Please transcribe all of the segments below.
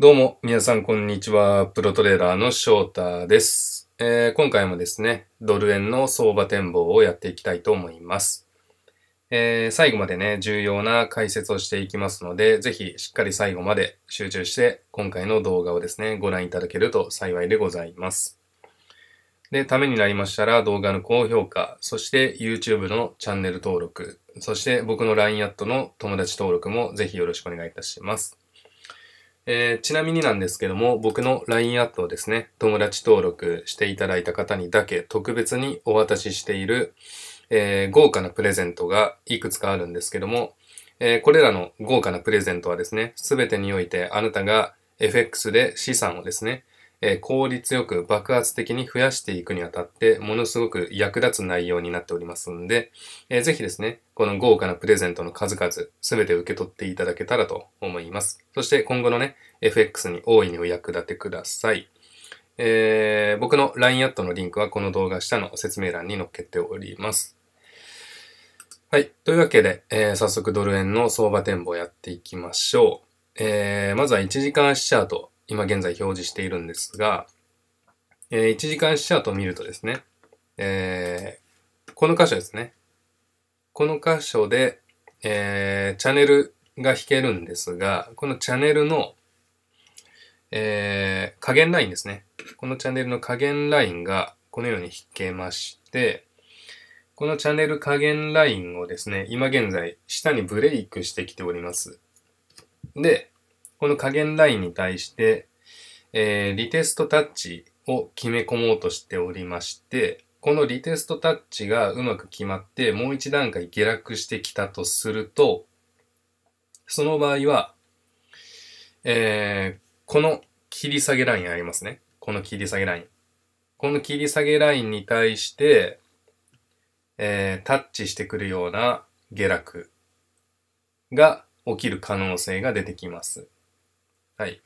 どうも、皆さんこんにちは。プロトレーラーの翔太です、えー、今回もですね、ドル円の相場展望をやっていきたいと思います。えー、最後までね、重要な解説をしていきますので、ぜひしっかり最後まで集中して、今回の動画をですね、ご覧いただけると幸いでございます。で、ためになりましたら動画の高評価、そして YouTube のチャンネル登録、そして僕の LINE アットの友達登録もぜひよろしくお願いいたします。えー、ちなみになんですけども、僕の LINE アットをですね、友達登録していただいた方にだけ特別にお渡ししている、えー、豪華なプレゼントがいくつかあるんですけども、えー、これらの豪華なプレゼントはですね、すべてにおいてあなたが FX で資産をですね、えー、効率よく爆発的に増やしていくにあたって、ものすごく役立つ内容になっておりますんで、えー、ぜひですね、この豪華なプレゼントの数々、すべて受け取っていただけたらと思います。そして今後のね、FX に大いにお役立てください。えー、僕の LINE アットのリンクはこの動画下の説明欄に載っけております。はい。というわけで、えー、早速ドル円の相場展望やっていきましょう。えー、まずは1時間足チャート。今現在表示しているんですが、えー、1時間チャートを見るとですね、えー、この箇所ですね。この箇所で、えー、チャンネルが引けるんですが、このチャンネルの、えー、加減ラインですね。このチャンネルの加減ラインがこのように引けまして、このチャンネル加減ラインをですね、今現在下にブレイクしてきております。で、この加減ラインに対して、えー、リテストタッチを決め込もうとしておりまして、このリテストタッチがうまく決まって、もう一段階下落してきたとすると、その場合は、えー、この切り下げラインありますね。この切り下げライン。この切り下げラインに対して、えー、タッチしてくるような下落が起きる可能性が出てきます。はい。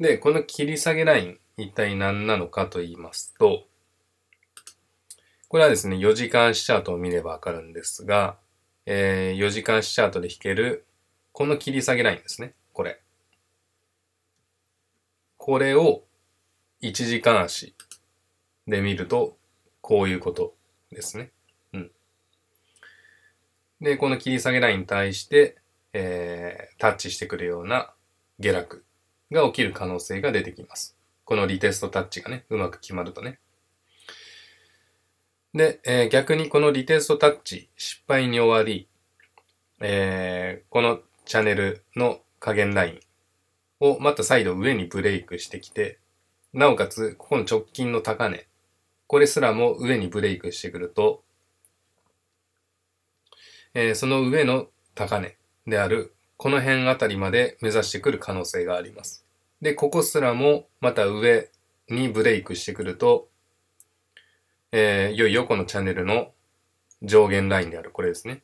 で、この切り下げライン、一体何なのかと言いますと、これはですね、4時間足チャートを見ればわかるんですが、えー、4時間足チャートで弾ける、この切り下げラインですね。これ。これを1時間足で見ると、こういうことですね。うん。で、この切り下げラインに対して、えー、タッチしてくるような下落が起きる可能性が出てきます。このリテストタッチがね、うまく決まるとね。で、えー、逆にこのリテストタッチ失敗に終わり、えー、このチャンネルの加減ラインをまた再度上にブレイクしてきて、なおかつ、ここの直近の高値、これすらも上にブレイクしてくると、えー、その上の高値であるこの辺あたりまで目指してくる可能性があります。で、ここすらもまた上にブレイクしてくると、えー、いよいよこのチャンネルの上限ラインであるこれですね。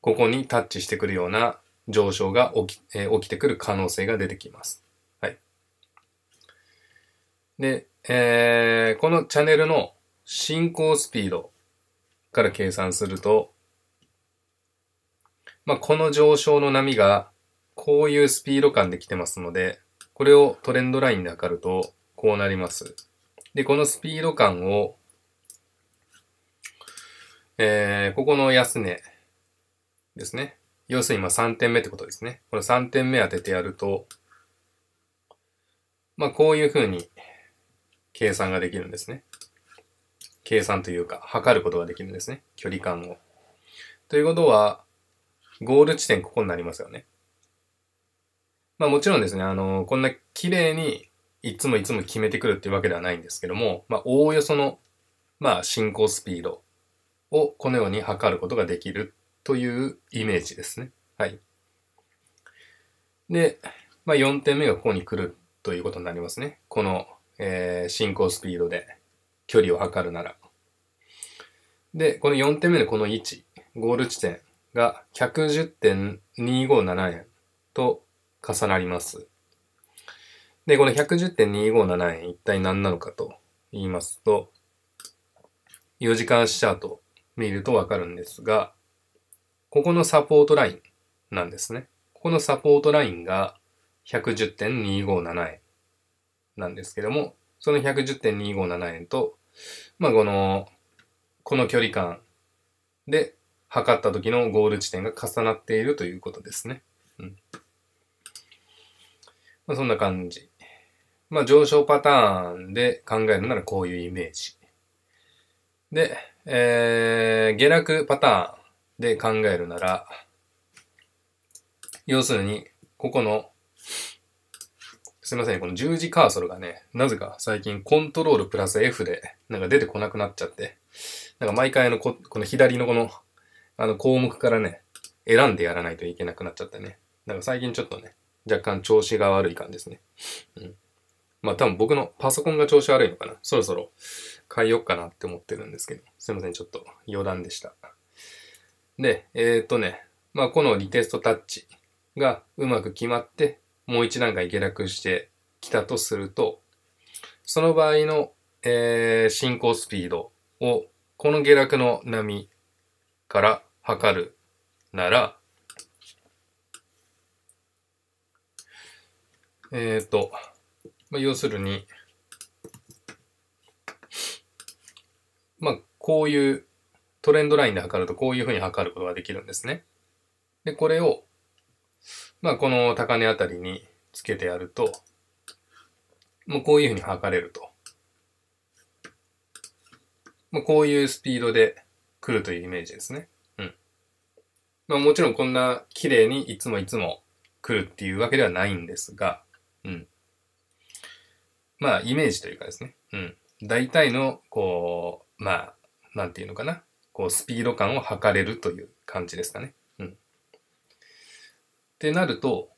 ここにタッチしてくるような上昇が起き,、えー、起きてくる可能性が出てきます。はい。で、えー、このチャンネルの進行スピードから計算すると、まあ、この上昇の波が、こういうスピード感で来てますので、これをトレンドラインで測ると、こうなります。で、このスピード感を、えー、ここの安値ですね。要するに今3点目ってことですね。この3点目当ててやると、まあ、こういうふうに計算ができるんですね。計算というか、測ることができるんですね。距離感を。ということは、ゴール地点ここになりますよね。まあもちろんですね、あの、こんな綺麗にいつもいつも決めてくるっていうわけではないんですけども、まあおおよその、まあ進行スピードをこのように測ることができるというイメージですね。はい。で、まあ4点目がここに来るということになりますね。この、えー、進行スピードで距離を測るなら。で、この4点目のこの位置、ゴール地点、が110.257円と重なります。で、この110.257円一体何なのかと言いますと、4時間シャート見るとわかるんですが、ここのサポートラインなんですね。ここのサポートラインが110.257円なんですけども、その110.257円と、まあ、この、この距離感で測った時のゴール地点が重なっているということですね。うん。まあ、そんな感じ。まあ、上昇パターンで考えるならこういうイメージ。で、えー、下落パターンで考えるなら、要するに、ここの、すいません、この十字カーソルがね、なぜか最近コントロールプラス F で、なんか出てこなくなっちゃって、なんか毎回のこ、この左のこのあの項目からね、選んでやらないといけなくなっちゃったね。だから最近ちょっとね、若干調子が悪い感じですね。うん。まあ多分僕のパソコンが調子悪いのかな。そろそろ変えようかなって思ってるんですけど。すいません、ちょっと余談でした。で、えっ、ー、とね、まあこのリテストタッチがうまく決まって、もう一段階下落してきたとすると、その場合の、えー、進行スピードをこの下落の波から測るなら、えっ、ー、と、まあ、要するに、まあ、こういうトレンドラインで測るとこういうふうに測ることができるんですね。で、これを、まあ、この高値あたりにつけてやると、もうこういうふうに測れると。まあ、こういうスピードで来るというイメージですね。うん。まあもちろんこんな綺麗にいつもいつも来るっていうわけではないんですが、うん。まあイメージというかですね。うん。大体の、こう、まあ、なんていうのかな。こう、スピード感を測れるという感じですかね。うん。ってなると、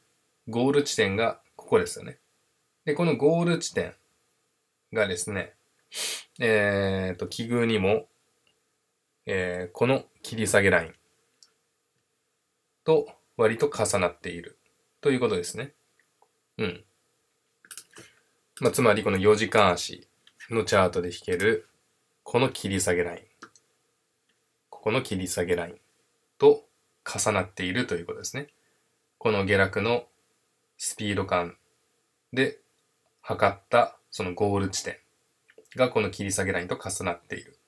ゴール地点がここですよね。で、このゴール地点がですね、えっ、ー、と、奇遇にもえー、この切り下げラインと割と重なっているということですね。うん。まあ、つまりこの4時間足のチャートで引けるこの切り下げライン。ここの切り下げラインと重なっているということですね。この下落のスピード感で測ったそのゴール地点がこの切り下げラインと重なっている。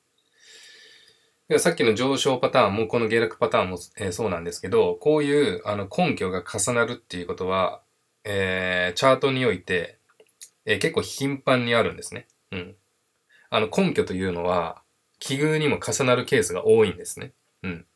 さっきの上昇パターンもこの下落パターンも、えー、そうなんですけど、こういうあの根拠が重なるっていうことは、えー、チャートにおいて、えー、結構頻繁にあるんですね。うん。あの根拠というのは、奇遇にも重なるケースが多いんですね。うん。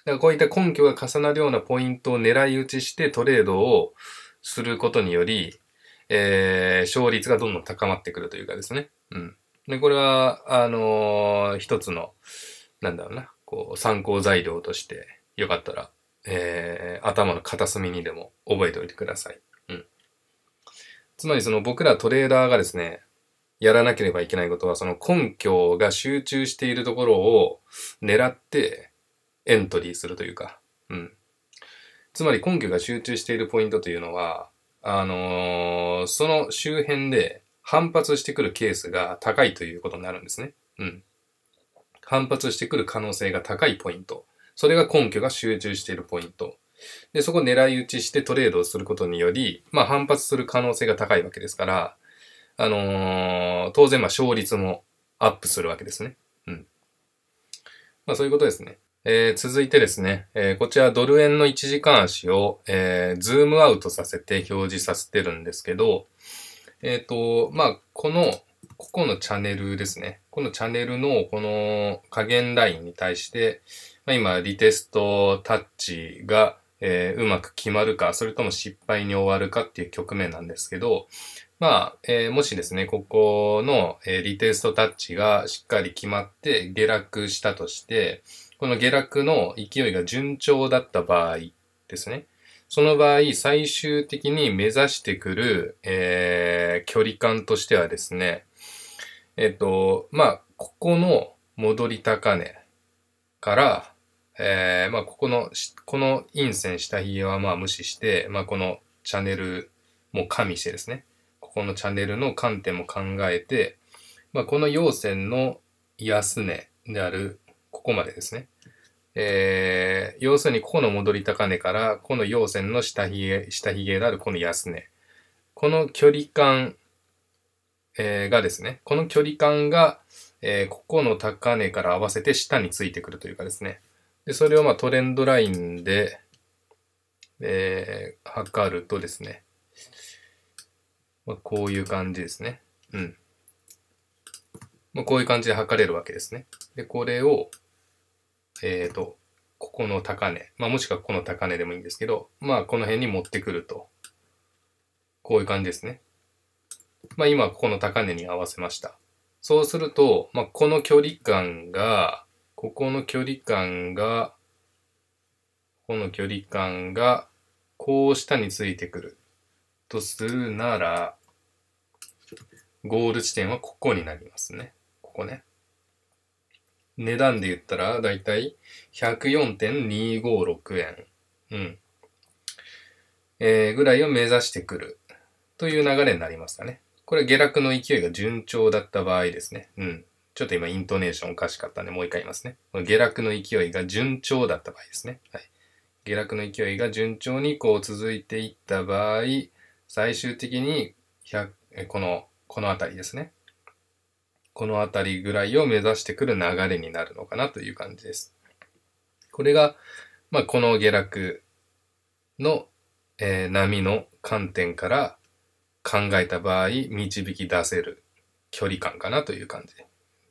だからこういった根拠が重なるようなポイントを狙い撃ちしてトレードをすることにより、えー、勝率がどんどん高まってくるというかですね。うん。で、これは、あのー、一つの、なんだろうな、こう、参考材料として、よかったら、えー、頭の片隅にでも覚えておいてください。うん。つまりその僕らトレーダーがですね、やらなければいけないことは、その根拠が集中しているところを狙ってエントリーするというか、うん。つまり根拠が集中しているポイントというのは、あのー、その周辺で反発してくるケースが高いということになるんですね。うん。反発してくる可能性が高いポイント。それが根拠が集中しているポイント。で、そこを狙い撃ちしてトレードをすることにより、まあ反発する可能性が高いわけですから、あのー、当然まあ勝率もアップするわけですね。うん。まあそういうことですね。えー、続いてですね、えー、こちらドル円の1時間足を、えー、ズームアウトさせて表示させてるんですけど、えっ、と、まあ、この、ここのチャンネルですね。このチャンネルのこの加減ラインに対して、まあ、今、リテストタッチが、えー、うまく決まるか、それとも失敗に終わるかっていう局面なんですけど、まあ、えー、もしですね、ここの、えー、リテストタッチがしっかり決まって下落したとして、この下落の勢いが順調だった場合ですね。その場合、最終的に目指してくる、えー、距離感としてはですね、えっと、まあ、ここの戻り高値から、えー、まあ、ここの、この陰線下髭はまあ無視して、まあ、このチャンネルも加味してですね、ここのチャンネルの観点も考えて、まあ、この陽線の安値である、ここまでですね。えー、要するにここの戻り高値から、この陽線の下髭、下髭であるこの安値。この距離感えー、がですね、この距離感が、えー、ここの高値から合わせて下についてくるというかですね。で、それをまあトレンドラインで、えー、測るとですね、まあ、こういう感じですね。うん。まあ、こういう感じで測れるわけですね。で、これを、えっ、ー、と、ここの高値、まあ、もしくはこの高値でもいいんですけど、まあ、この辺に持ってくると。こういう感じですね。まあ、今ここの高値に合わせました。そうすると、まあ、この距離感が、ここの距離感が、この距離感が、こう下についてくる。とするなら、ゴール地点はここになりますね。ここね。値段で言ったら、だいたい104.256円。うん。えー、ぐらいを目指してくる。という流れになりましたね。これ下落の勢いが順調だった場合ですね。うん。ちょっと今イントネーションおかしかったんで、もう一回言いますね。この下落の勢いが順調だった場合ですね。はい。下落の勢いが順調にこう続いていった場合、最終的に100この、この辺りですね。この辺りぐらいを目指してくる流れになるのかなという感じです。これが、まあ、この下落の、えー、波の観点から考えた場合、導き出せる距離感かなという感じ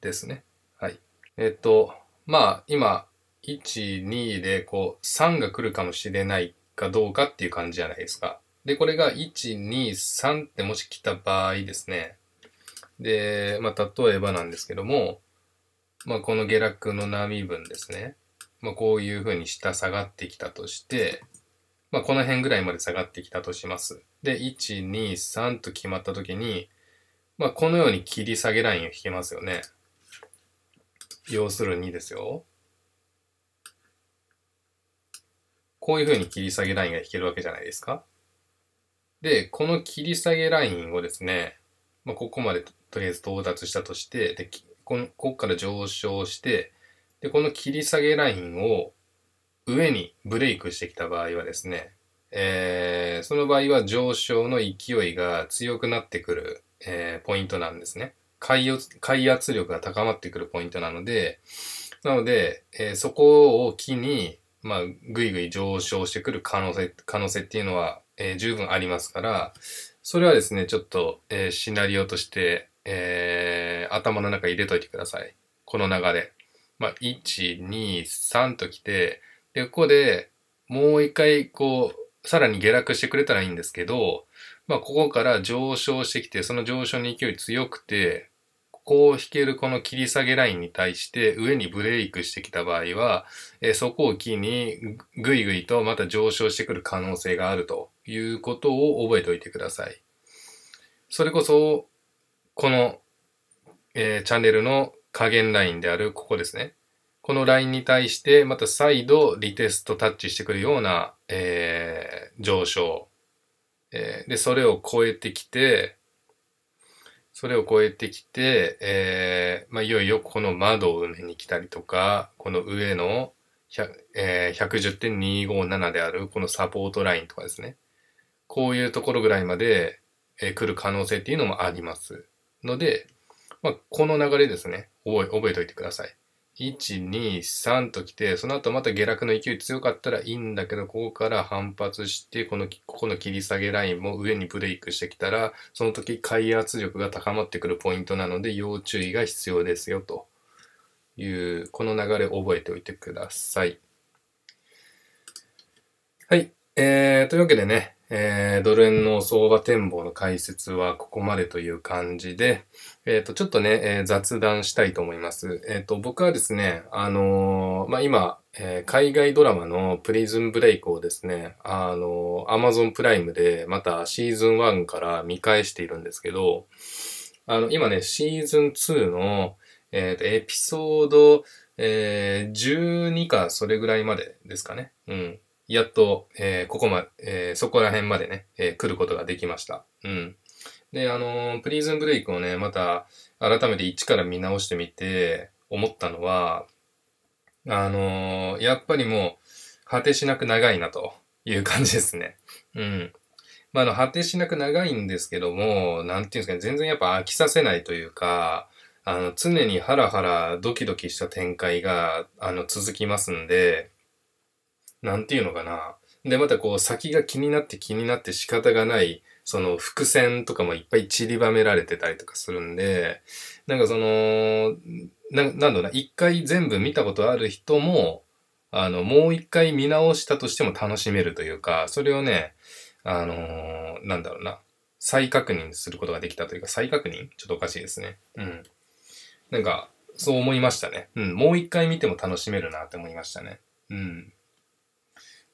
ですね。はい。えっと、まあ、今、1、2で、こう、3が来るかもしれないかどうかっていう感じじゃないですか。で、これが1、2、3ってもし来た場合ですね。で、まあ、例えばなんですけども、まあ、この下落の波分ですね。まあ、こういうふうに下下がってきたとして、まあ、この辺ぐらいまで下がってきたとします。で、1、2、3と決まった時に、まあ、このように切り下げラインを引けますよね。要するにですよ。こういうふうに切り下げラインが引けるわけじゃないですか。で、この切り下げラインをですね、まあ、ここまでとりあえず到達したとして、で、ここから上昇して、で、この切り下げラインを上にブレイクしてきた場合はですね、えー、その場合は上昇の勢いが強くなってくる、えー、ポイントなんですね海圧。力が高まってくるポイントなので、なので、えー、そこを機に、まあ、ぐいぐい上昇してくる可能性、可能性っていうのは、え十分ありますから、それはですね、ちょっと、えシナリオとして、え頭の中入れといてください。この流れ。まあ、1、2、3と来て、で、ここでもう一回こう、さらに下落してくれたらいいんですけど、まあここから上昇してきて、その上昇の勢い強くて、ここを引けるこの切り下げラインに対して上にブレイクしてきた場合は、えそこを機にぐいぐいとまた上昇してくる可能性があるということを覚えておいてください。それこそ、この、えー、チャンネルの下限ラインであるここですね。このラインに対して、また再度リテストタッチしてくるような、えー、上昇。えー、で、それを超えてきて、それを超えてきて、えー、まあ、いよいよこの窓を埋めに来たりとか、この上の、えー、110.257であるこのサポートラインとかですね。こういうところぐらいまで、えー、来る可能性っていうのもあります。ので、まあ、この流れですね。覚え、覚えておいてください。123ときて、その後また下落の勢い強かったらいいんだけど、ここから反発して、この、ここの切り下げラインも上にブレイクしてきたら、その時開発圧力が高まってくるポイントなので、要注意が必要ですよ、という、この流れ覚えておいてください。はい。えー、というわけでね、えー、ドル円の相場展望の解説はここまでという感じで、えっ、ー、と、ちょっとね、えー、雑談したいと思います。えっ、ー、と、僕はですね、あのまあ、今、え海外ドラマのプリズンブレイクをですね、あのアマゾンプライムでまたシーズン1から見返しているんですけど、あの、今ね、シーズン2の、えっ、と、エピソード、え12かそれぐらいまでですかね。うん。やっと、えここま、えそこら辺までね、え来ることができました。うん。で、あの、プリズンブレイクをね、また改めて一から見直してみて思ったのは、あの、やっぱりもう果てしなく長いなという感じですね。うん。まあ、あの、果てしなく長いんですけども、なんていうんですかね、全然やっぱ飽きさせないというか、あの、常にハラハラドキドキした展開が、あの、続きますんで、なんていうのかな。で、またこう、先が気になって気になって仕方がない、その伏線とかもいっぱい散りばめられてたりとかするんで、なんかその、な、なんだろうな、一回全部見たことある人も、あの、もう一回見直したとしても楽しめるというか、それをね、あのー、なんだろうな、再確認することができたというか、再確認ちょっとおかしいですね。うん。なんか、そう思いましたね。うん。もう一回見ても楽しめるなって思いましたね。うん。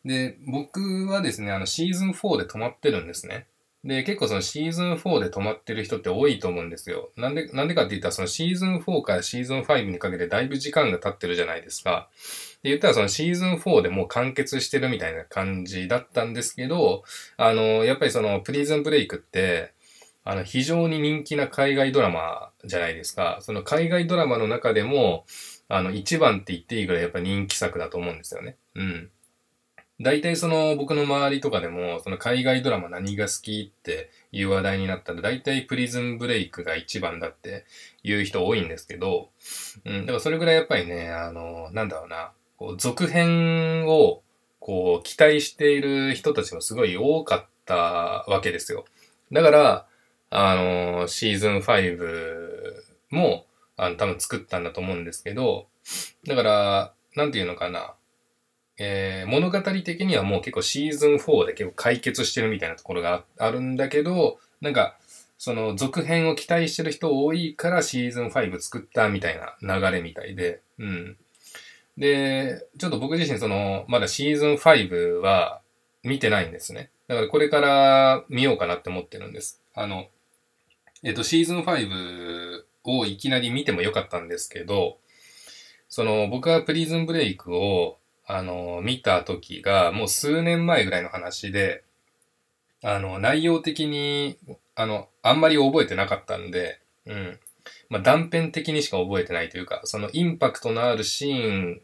で、僕はですね、あの、シーズン4で止まってるんですね。で、結構そのシーズン4で止まってる人って多いと思うんですよ。なんで、なんでかって言ったらそのシーズン4からシーズン5にかけてだいぶ時間が経ってるじゃないですか。で、言ったらそのシーズン4でもう完結してるみたいな感じだったんですけど、あの、やっぱりそのプリズンブレイクって、あの、非常に人気な海外ドラマじゃないですか。その海外ドラマの中でも、あの、一番って言っていいぐらいやっぱ人気作だと思うんですよね。うん。大体その僕の周りとかでも、その海外ドラマ何が好きっていう話題になったら、大体プリズンブレイクが一番だっていう人多いんですけど、うん、だからそれぐらいやっぱりね、あの、なんだろうな、こう続編をこう期待している人たちもすごい多かったわけですよ。だから、あの、シーズン5も、あの、多分作ったんだと思うんですけど、だから、なんていうのかな、えー、物語的にはもう結構シーズン4で結構解決してるみたいなところがあるんだけど、なんか、その続編を期待してる人多いからシーズン5作ったみたいな流れみたいで、うん。で、ちょっと僕自身その、まだシーズン5は見てないんですね。だからこれから見ようかなって思ってるんです。あの、えっ、と、シーズン5をいきなり見てもよかったんですけど、その、僕はプリズンブレイクをあの、見た時が、もう数年前ぐらいの話で、あの、内容的に、あの、あんまり覚えてなかったんで、うん。まあ、断片的にしか覚えてないというか、そのインパクトのあるシーン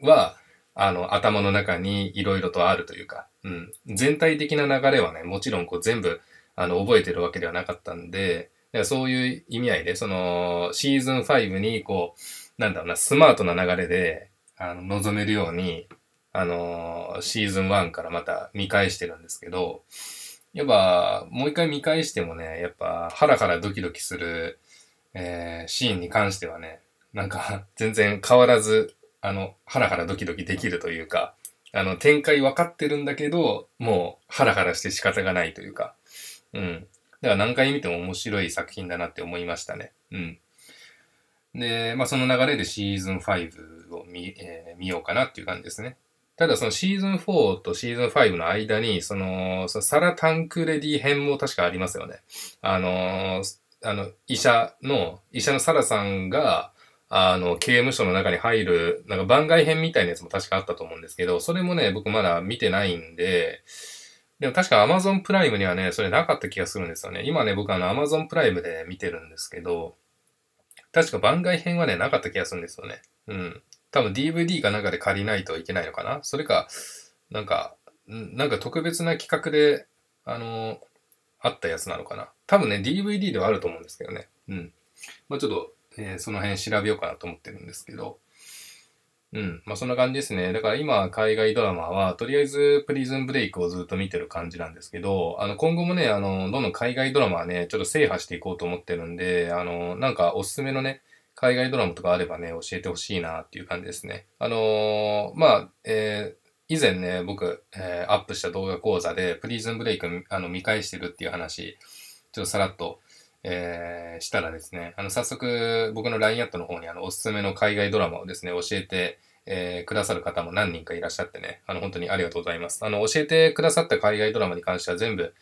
は、あの、頭の中に色々とあるというか、うん。全体的な流れはね、もちろんこう全部、あの、覚えてるわけではなかったんで、だからそういう意味合いで、その、シーズン5に、こう、なんだろうな、スマートな流れで、あの、望めるように、あのー、シーズン1からまた見返してるんですけど、やっぱ、もう一回見返してもね、やっぱ、ハラハラドキドキする、えー、シーンに関してはね、なんか、全然変わらず、あの、ハラハラドキドキできるというか、あの、展開分かってるんだけど、もう、ハラハラして仕方がないというか、うん。だから何回見ても面白い作品だなって思いましたね。うん。で、まあその流れでシーズン5を見,、えー、見ようかなっていう感じですね。ただそのシーズン4とシーズン5の間に、その、そのサラ・タンクレディ編も確かありますよね。あのー、あの、医者の、医者のサラさんが、あの、刑務所の中に入る、なんか番外編みたいなやつも確かあったと思うんですけど、それもね、僕まだ見てないんで、でも確か Amazon プライムにはね、それなかった気がするんですよね。今ね、僕あの Amazon プライムで、見てるんですけど、確か番外編はね、なかった気がするんですよね。うん。多分 DVD かなんかで借りないといけないのかな。それか、なんか、なんか特別な企画で、あのー、あったやつなのかな。多分ね、DVD ではあると思うんですけどね。うん。まあ、ちょっと、えー、その辺調べようかなと思ってるんですけど。うん。まあ、そんな感じですね。だから今、海外ドラマは、とりあえず、プリズンブレイクをずっと見てる感じなんですけど、あの、今後もね、あの、どんどん海外ドラマはね、ちょっと制覇していこうと思ってるんで、あの、なんか、おすすめのね、海外ドラマとかあればね、教えてほしいなっていう感じですね。あのー、まあ、えー、以前ね、僕、えー、アップした動画講座で、プリズンブレイク、あの、見返してるっていう話、ちょっとさらっと、えー、したらですね、あの、早速、僕の LINE アットの方に、あの、おすすめの海外ドラマをですね、教えて、えー、くださる方も何人かいらっしゃってね、あの、本当にありがとうございます。あの、教えてくださった海外ドラマに関しては全部、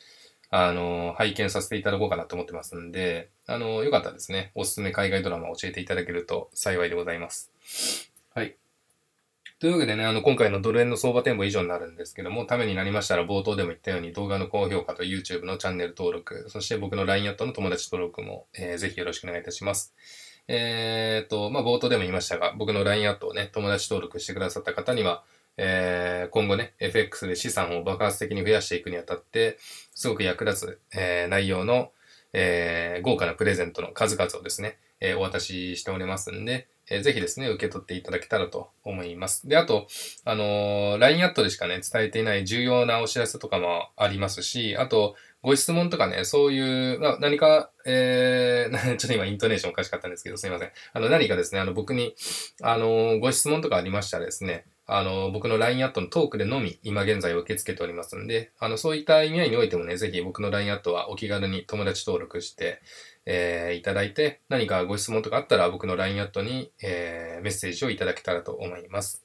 あの、拝見させていただこうかなと思ってますんで、あの、よかったらですね、おすすめ海外ドラマを教えていただけると幸いでございます。はい。というわけでね、あの、今回のドル円の相場展望以上になるんですけども、ためになりましたら冒頭でも言ったように動画の高評価と YouTube のチャンネル登録、そして僕の LINE アットの友達登録も、えー、ぜひよろしくお願いいたします。えー、っと、まあ、冒頭でも言いましたが、僕の LINE アットをね、友達登録してくださった方には、えー、今後ね、FX で資産を爆発的に増やしていくにあたって、すごく役立つ、えー、内容の、えー、豪華なプレゼントの数々をですね、えお渡ししておりますんで、えー、ぜひですね、受け取っていただけたらと思います。で、あと、あのー、LINE アットでしかね、伝えていない重要なお知らせとかもありますし、あと、ご質問とかね、そういう、何か、えー、ちょっと今イントネーションおかしかったんですけど、すいません。あの、何かですね、あの、僕に、あの、ご質問とかありましたらですね、あの、僕の LINE アットのトークでのみ、今現在受け付けておりますので、あの、そういった意味合いにおいてもね、ぜひ僕の LINE アットはお気軽に友達登録して、えー、いただいて、何かご質問とかあったら僕の LINE アットに、えー、メッセージをいただけたらと思います。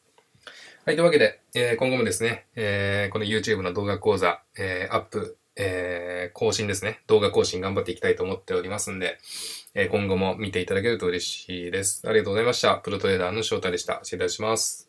はい、というわけで、えー、今後もですね、えー、この YouTube の動画講座、えー、アップ、えー、更新ですね、動画更新頑張っていきたいと思っておりますんで、えー、今後も見ていただけると嬉しいです。ありがとうございました。プロトレーダーの翔太でした。失礼いたします。